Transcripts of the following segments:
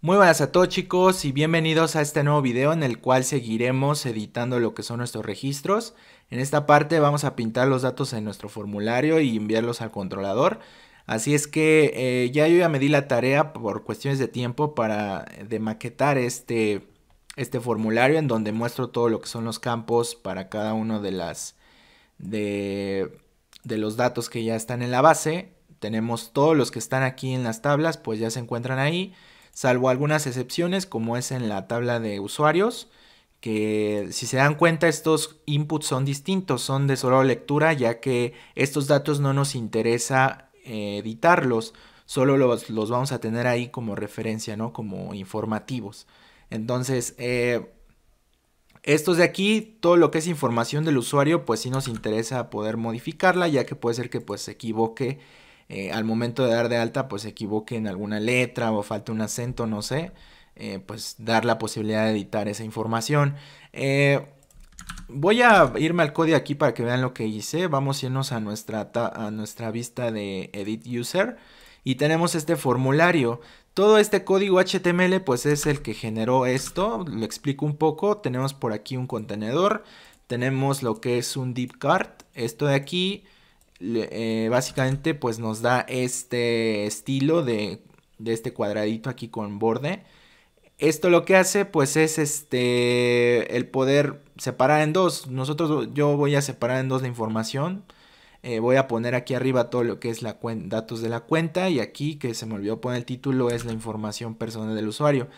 Muy buenas a todos chicos y bienvenidos a este nuevo video en el cual seguiremos editando lo que son nuestros registros. En esta parte vamos a pintar los datos en nuestro formulario y enviarlos al controlador. Así es que eh, ya yo ya me di la tarea por cuestiones de tiempo para eh, de maquetar este, este formulario en donde muestro todo lo que son los campos para cada uno de las de, de los datos que ya están en la base. Tenemos todos los que están aquí en las tablas pues ya se encuentran ahí salvo algunas excepciones como es en la tabla de usuarios, que si se dan cuenta estos inputs son distintos, son de solo lectura ya que estos datos no nos interesa eh, editarlos, solo los, vamos a tener ahí como referencia, ¿no? Como informativos. Entonces, eh, estos de aquí, todo lo que es información del usuario, pues sí nos interesa poder modificarla, ya que puede ser que pues se equivoque eh, al momento de dar de alta pues se equivoque en alguna letra o falta un acento, no sé, eh, pues dar la posibilidad de editar esa información. Eh, voy a irme al código aquí para que vean lo que hice. Vamos a irnos a nuestra, a nuestra vista de Edit User y tenemos este formulario. Todo este código HTML pues es el que generó esto, lo explico un poco. Tenemos por aquí un contenedor, tenemos lo que es un deep card. esto de aquí eh, básicamente pues nos da este estilo de, este cuadradito aquí con borde. Esto lo que hace pues es este el poder separar en dos. Nosotros yo voy a separar en dos la información. Eh, voy a poner aquí arriba todo lo que es la datos de la cuenta y aquí que se me olvidó poner el título es la información personal del usuario.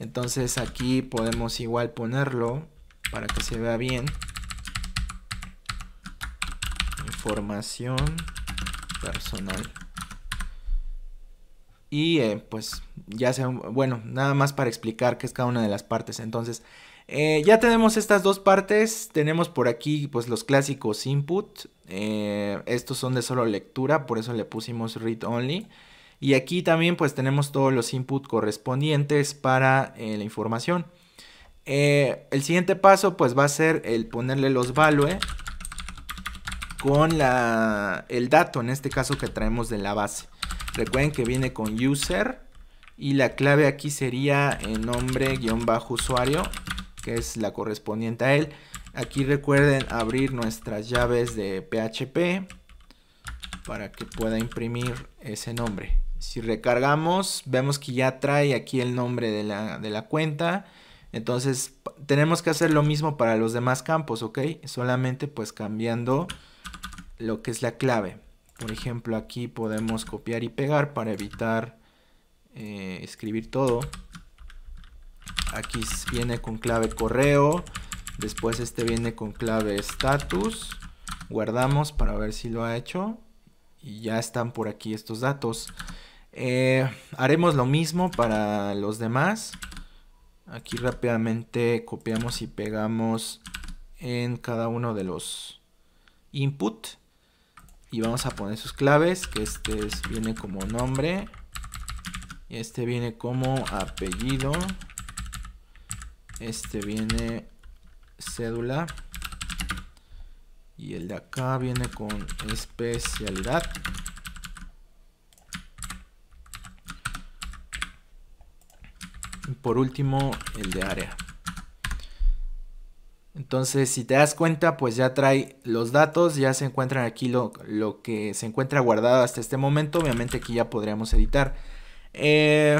Entonces aquí podemos igual ponerlo para que se vea bien información personal. Y eh, pues ya sea, bueno, nada más para explicar qué es cada una de las partes. Entonces, eh, ya tenemos estas dos partes. Tenemos por aquí pues los clásicos input. Eh, estos son de solo lectura, por eso le pusimos read only. Y aquí también pues tenemos todos los input correspondientes para la información. el siguiente paso pues va a ser el ponerle los value con la, el dato, en este caso que traemos de la base. Recuerden que viene con user y la clave aquí sería el nombre-usuario, que es la correspondiente a él. Aquí recuerden abrir nuestras llaves de PHP para que pueda imprimir ese nombre. Si recargamos, vemos que ya trae aquí el nombre de la cuenta. Entonces tenemos que hacer lo mismo para los demás campos, ¿ok? Solamente pues cambiando lo que es la clave. Por ejemplo, aquí podemos copiar y pegar para evitar eh, escribir todo. Aquí viene con clave correo. Después este viene con clave status. Guardamos para ver si lo ha hecho. Y ya están por aquí estos datos. Eh, haremos lo mismo para los demás. Aquí rápidamente copiamos y pegamos en cada uno de los input y vamos a poner sus claves, que este viene como nombre este viene como apellido. Este viene cédula y el de acá viene con especialidad. Y por último, el de área. Entonces, si te das cuenta, pues ya trae los datos, ya se encuentran aquí lo, que se encuentra guardado hasta este momento. Obviamente aquí ya podríamos editar. Eh,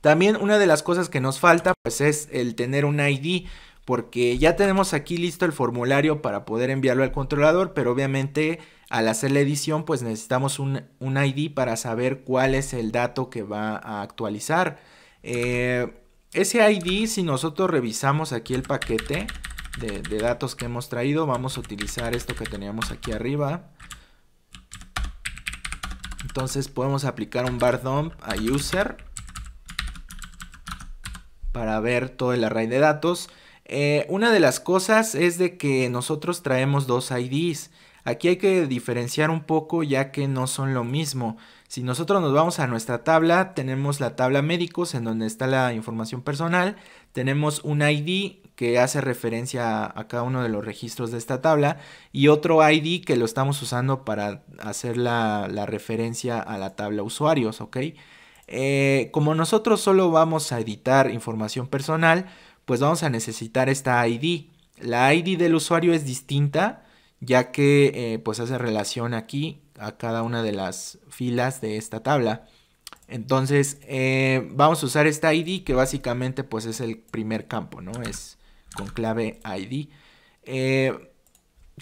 también una de las cosas que nos falta, pues es el tener un ID, porque ya tenemos aquí listo el formulario para poder enviarlo al controlador, pero obviamente al hacer la edición, pues necesitamos un, un ID para saber cuál es el dato que va a actualizar. Eh, ese ID, si nosotros revisamos aquí el paquete de, datos que hemos traído, vamos a utilizar esto que teníamos aquí arriba. Entonces podemos aplicar un bar dump a user para ver todo el array de datos. Eh, una de las cosas es de que nosotros traemos dos IDs. Aquí hay que diferenciar un poco ya que no son lo mismo. Si nosotros nos vamos a nuestra tabla, tenemos la tabla médicos en donde está la información personal, tenemos un ID que hace referencia a, cada uno de los registros de esta tabla y otro ID que lo estamos usando para hacer la, referencia a la tabla usuarios, ¿ok? Eh, como nosotros solo vamos a editar información personal, pues vamos a necesitar esta ID. La ID del usuario es distinta ya que eh, pues hace relación aquí a cada una de las filas de esta tabla. Entonces, eh, vamos a usar esta ID que básicamente pues es el primer campo, ¿no? Es con clave ID. Eh,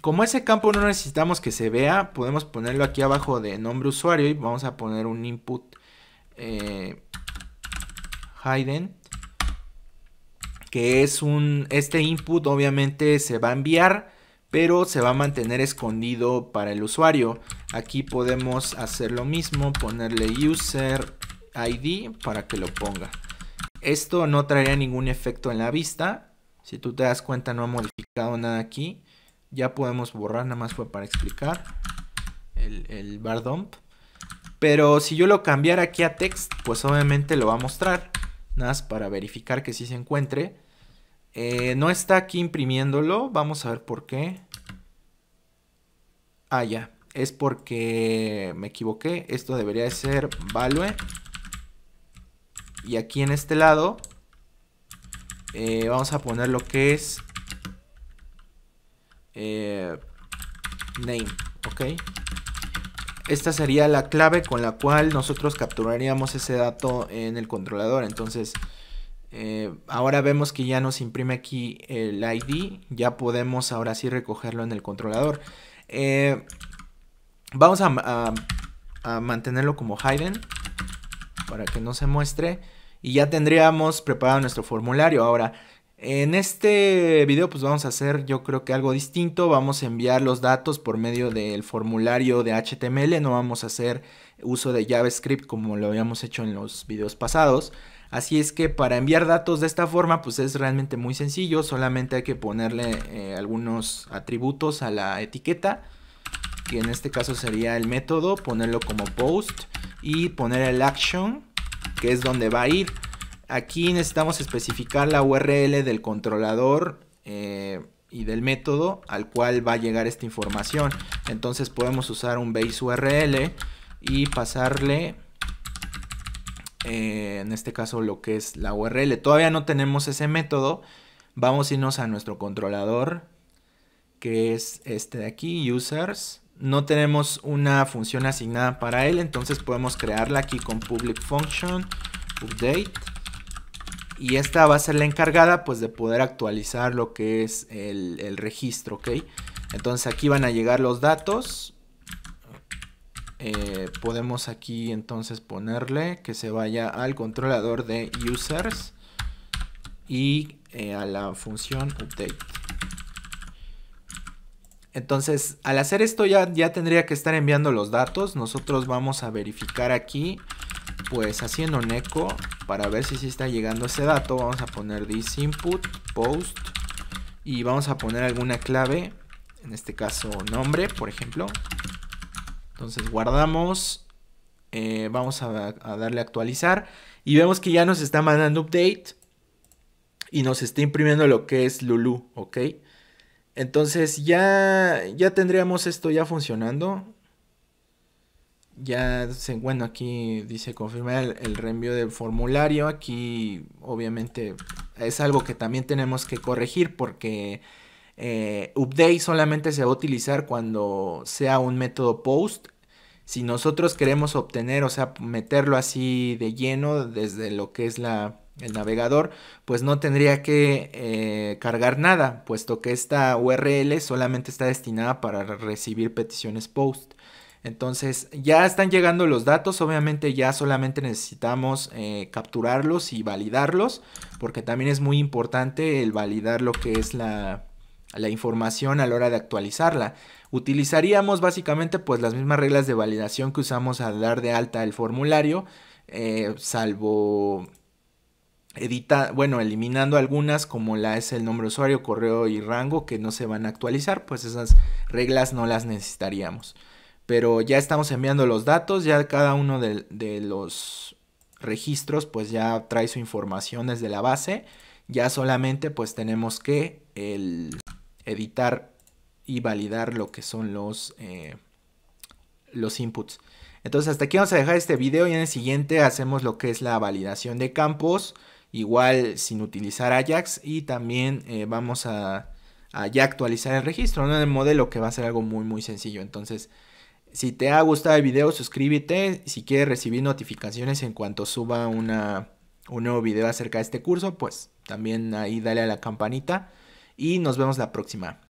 como ese campo no necesitamos que se vea, podemos ponerlo aquí abajo de nombre usuario y vamos a poner un input eh, hidden que es un este input obviamente se va a enviar pero se va a mantener escondido para el usuario. Aquí podemos hacer lo mismo, ponerle user ID para que lo ponga. Esto no traería ningún efecto en la vista. Si tú te das cuenta no ha modificado nada aquí. Ya podemos borrar, nada más fue para explicar el, el bar dump. Pero si yo lo cambiara aquí a text, pues obviamente lo va a mostrar. Nada más para verificar que sí se encuentre. Eh, no está aquí imprimiéndolo. Vamos a ver por qué. Ah, ya. Es porque me equivoqué. Esto debería de ser value. Y aquí en este lado eh, vamos a poner lo que es eh, name, ¿ok? Esta sería la clave con la cual nosotros capturaríamos ese dato en el controlador. Entonces, eh, ahora vemos que ya nos imprime aquí el ID. Ya podemos ahora sí recogerlo en el controlador. Eh, vamos a, a, mantenerlo como hidden para que no se muestre. Y ya tendríamos preparado nuestro formulario. Ahora, en este video pues vamos a hacer yo creo que algo distinto. Vamos a enviar los datos por medio del formulario de HTML. No vamos a hacer uso de JavaScript como lo habíamos hecho en los videos pasados. Así es que para enviar datos de esta forma, pues es realmente muy sencillo. Solamente hay que ponerle eh, algunos atributos a la etiqueta. Que en este caso sería el método, ponerlo como post y poner el action, que es donde va a ir. Aquí necesitamos especificar la URL del controlador eh, y del método al cual va a llegar esta información. Entonces podemos usar un base URL y pasarle eh, en este caso lo que es la URL. Todavía no tenemos ese método. Vamos a irnos a nuestro controlador, que es este de aquí, users. No tenemos una función asignada para él, entonces podemos crearla aquí con public function update. Y esta va a ser la encargada pues de poder actualizar lo que es el, el registro, ¿ok? Entonces aquí van a llegar los datos eh, podemos aquí entonces ponerle que se vaya al controlador de users y eh, a la función update. Entonces, al hacer esto ya, ya tendría que estar enviando los datos. Nosotros vamos a verificar aquí, pues haciendo un eco para ver si sí está llegando ese dato. Vamos a poner this input, post y vamos a poner alguna clave, en este caso nombre, por ejemplo. Entonces guardamos, eh, vamos a, darle actualizar y vemos que ya nos está mandando update y nos está imprimiendo lo que es Lulu, ¿ok? Entonces ya, ya tendríamos esto ya funcionando. Ya, se, bueno, aquí dice confirmar el, el, reenvío del formulario. Aquí obviamente es algo que también tenemos que corregir porque eh, update solamente se va a utilizar cuando sea un método post. Si nosotros queremos obtener, o sea, meterlo así de lleno desde lo que es la, el navegador, pues no tendría que eh, cargar nada, puesto que esta URL solamente está destinada para recibir peticiones post. Entonces ya están llegando los datos, obviamente ya solamente necesitamos eh, capturarlos y validarlos, porque también es muy importante el validar lo que es la, la información a la hora de actualizarla. Utilizaríamos básicamente pues las mismas reglas de validación que usamos al dar de alta el formulario, eh, salvo edita, bueno, eliminando algunas como la es el nombre usuario, correo y rango que no se van a actualizar, pues esas reglas no las necesitaríamos. Pero ya estamos enviando los datos, ya cada uno de, de los registros pues ya trae su información desde la base, ya solamente pues tenemos que el editar y validar lo que son los, eh, los inputs. Entonces hasta aquí vamos a dejar este video y en el siguiente hacemos lo que es la validación de campos, igual sin utilizar Ajax y también eh, vamos a, ya actualizar el registro, ¿no? el modelo que va a ser algo muy muy sencillo. Entonces si te ha gustado el video suscríbete, si quieres recibir notificaciones en cuanto suba un nuevo video acerca de este curso, pues también ahí dale a la campanita y nos vemos la próxima.